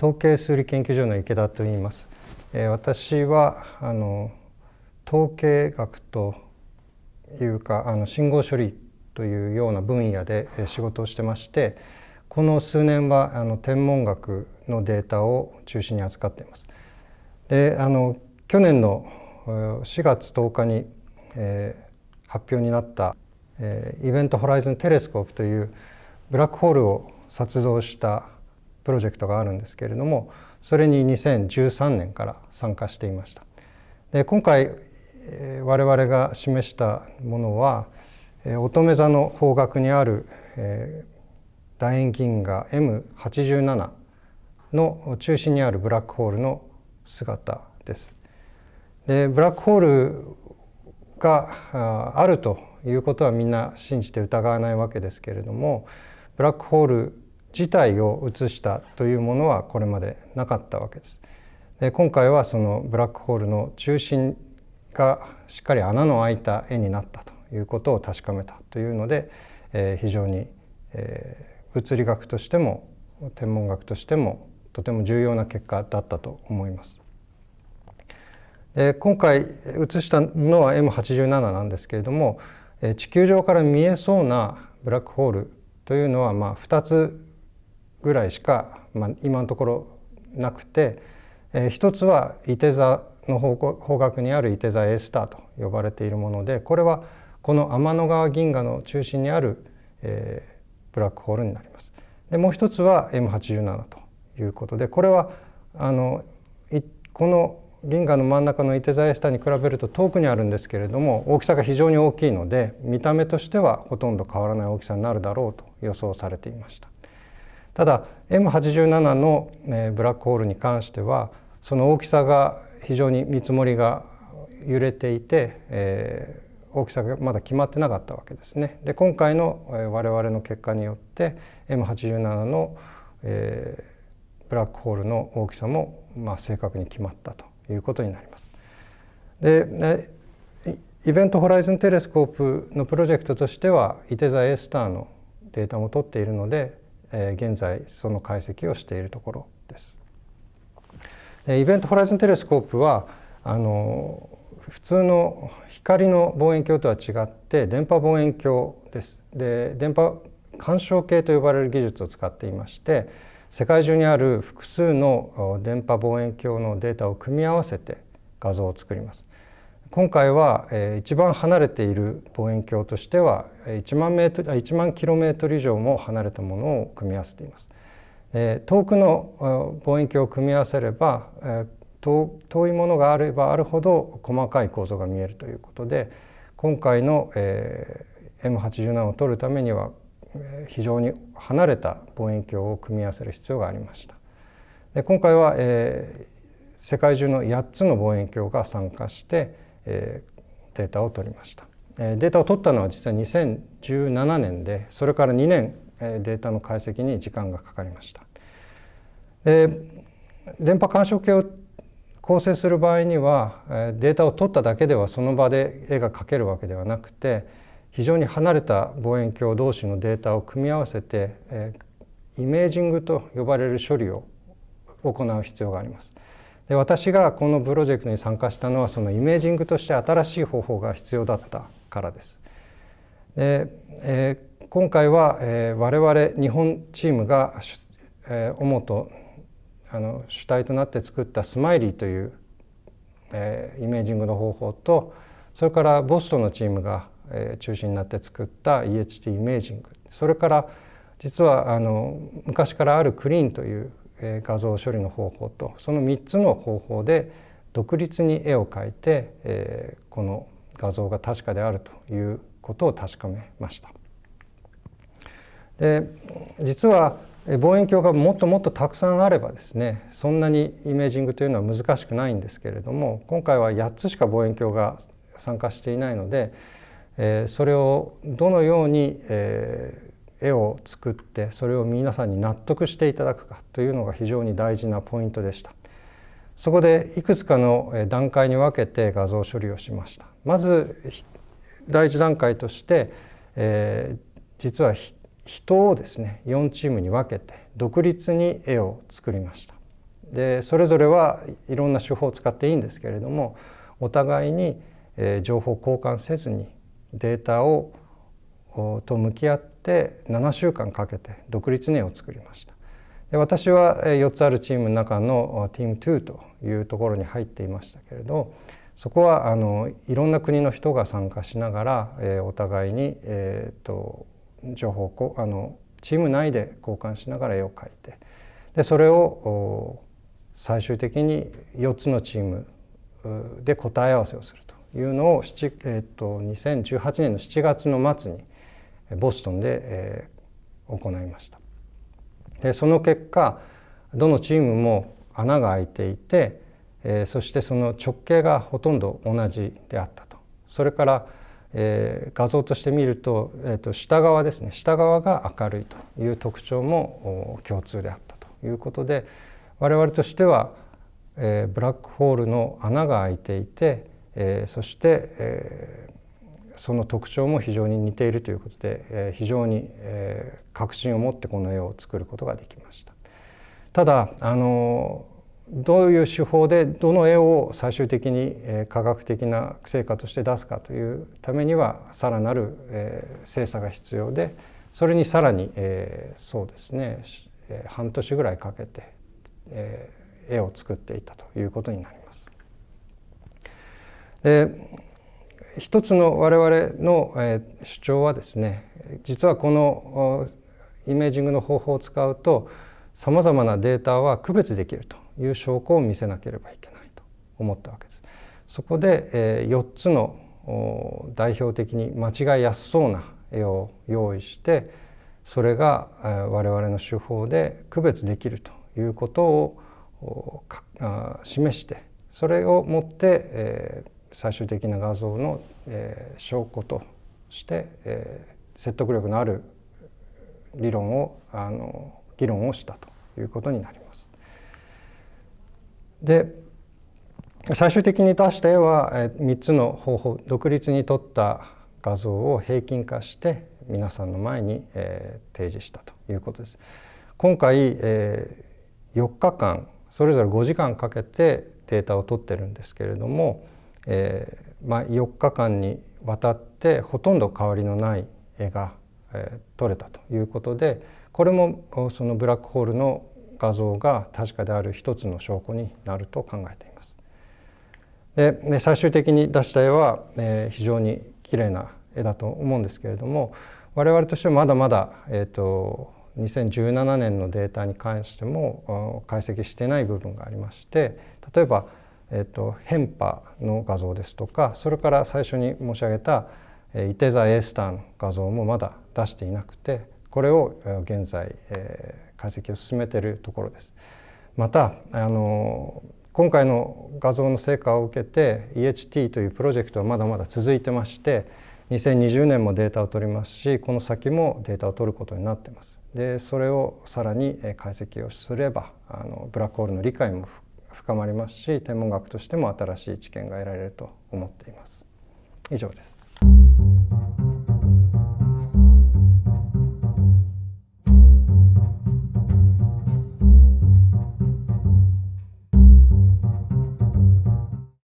統計数理研究所の池田と言います。えー、私はあの統計学というかあの信号処理というような分野で仕事をしてましてこの数年はあの天文学のデータを中心に扱っています。であの去年の4月10日に、えー、発表になった、えー、イベントホライズンテレスコープというブラックホールを撮像したプロジェクトがあるんですけれどもそれに2013年から参加していました。で今回我々が示したものは乙女座の方角にある楕円銀河 M87 の中心にあるブラックホールの姿です。でブラックホールがあるということはみんな信じて疑わないわけですけれどもブラックホール自体を映したというものはこれまでなかったわけです。で今回はそのブラックホールの中心がしっかり穴の開いた絵になったということを確かめたというので、えー、非常に、えー、物理学としても天文学としてもとても重要な結果だったと思います。で今回写したのは M87 なんですけれども地球上から見えそうなブラックホールというのはまあ2つぐらいしか、まあ、今のところなくて、えー、一つは伊手座の方方角にある伊手座 A スターと呼ばれているものでこれはこの天の川銀河の中心にある、えー、ブラックホールになります。でもう一つは M87 ということでこれはあのこの銀河の真ん中の伊手座 A スターに比べると遠くにあるんですけれども大きさが非常に大きいので見た目としてはほとんど変わらない大きさになるだろうと予想されていました。ただ M87 の、ブラックホールに関してはその大きさが非常に見積もりが揺れていて、えー、大きさがまだ決まってなかったわけですね。で今回の我々の結果によって M87 の、えー、ブラックホールの大きさも、まあ、正確に決まったということになります。で、イベントホライズンテレスコープのプロジェクトとしては伊手座 A スターのデータも取っているのでえ現在その解析をしているところです。イベントホライズンテレスコープはあの普通の光の望遠鏡とは違って電波望遠鏡です。で電波干渉計と呼ばれる技術を使っていまして世界中にある複数の電波望遠鏡のデータを組み合わせて画像を作ります。今回は、一番離れている望遠鏡としては1万メートル1万キロメートル以上も離れたものを組み合わせています。遠くの望遠鏡を組み合わせれば、遠いものがあればあるほど細かい構造が見えるということで今回の、えー、M87 を撮るためには非常に離れた望遠鏡を組み合わせる必要がありました。今回は、世界中の8つの望遠鏡が参加してえデータを取りました、えデータを取ったのは実は2017年でそれから2年、えデータの解析に時間がかかりましたで電波干渉計を構成する場合にはデータを取っただけではその場で絵が描けるわけではなくて非常に離れた望遠鏡同士のデータを組み合わせてイメージングと呼ばれる処理を行う必要があります。で私がこのプロジェクトに参加したのはそのイメージングとして新しい方法が必要だったからです。でえー、今回は、えー、我々日本チームが、えー、主とあの主体となって作ったスマイリーという、えー、イメージングの方法とそれからボストンのチームが、えー、中心になって作った EHT イメージングそれから実はあの昔からあるクリーンという画像処理の方法とその3つの方法で独立に絵を描いて、えこの画像が確かであるということを確かめました。で実は望遠鏡がもっともっとたくさんあればですねそんなにイメージングというのは難しくないんですけれども今回は8つしか望遠鏡が参加していないので、えそれをどのように、え絵を作ってそれを皆さんに納得していただくかというのが非常に大事なポイントでしたそこでいくつかの段階に分けて画像処理をしましたまず第一段階として、えー、実は人をですね4チームに分けて独立に絵を作りましたでそれぞれはいろんな手法を使っていいんですけれどもお互いに情報交換せずにデータをと向き合って7週間かけて独立年を作りましたで私は4つあるチームの中のティーム2というところに入っていましたけれどそこはあのいろんな国の人が参加しながら、えー、お互いに、えーと、情報をあのチーム内で交換しながら絵を描いてでそれを最終的に4つのチームで答え合わせをするというのを、えーと、と2018年の7月の末にボストンで、えー、行いましたでその結果どのチームも穴が開いていて、えそしてその直径がほとんど同じであったとそれから、え画像として見ると,、えーと、と下側ですね下側が明るいという特徴も共通であったということで我々としては、えー、ブラックホールの穴が開いていて、えー、そして、えー、その特徴も非常に似ているということで、え非常に、え確信を持ってこの絵を作ることができましたただあのどういう手法でどの絵を最終的に、え科学的な成果として出すかというためにはさらなる、えー、精査が必要でそれにさらに、えー、そうですね、え半年ぐらいかけて、え絵を作っていたということになります。で一つの我々の、え主張はですね実はこのイメージングの方法を使うとさまざまなデータは区別できるという証拠を見せなければいけないと思ったわけです。そこで、え4つの代表的に間違いやすそうな絵を用意してそれが、我々の手法で区別できるということを示してそれをもって、最終的な画像の、えー、証拠として、えー、説得力のある理論をあの議論をしたということになります。で最終的に出した絵は、えー、3つの方法独立に撮った画像を平均化して皆さんの前に、えー、提示したということです。今回、えー、4日間それぞれ5時間かけてデータを取ってるんですけれども、えー、まあ、4日間にわたってほとんど変わりのない絵が、えー、撮れたということでこれもそのブラックホールの画像が確かである一つの証拠になると考えています。で、最終的に出した絵は、えー、非常に綺麗な絵だと思うんですけれども我々としてはまだまだ、えーと、と2017年のデータに関しても解析してない部分がありまして例えばえっと、変波の画像ですとかそれから最初に申し上げた、えー、イテザ・エースターの画像もまだ出していなくてこれを現在、えー、解析を進めているところです。またあの今回の画像の成果を受けて EHT というプロジェクトはまだまだ続いてまして2020年もデータを取りますしこの先もデータを取ることになっています。でそれをさらに解析をすればあのブラックホールの理解も含深まりますし天文学としても新しい知見が得られると思っています。以上です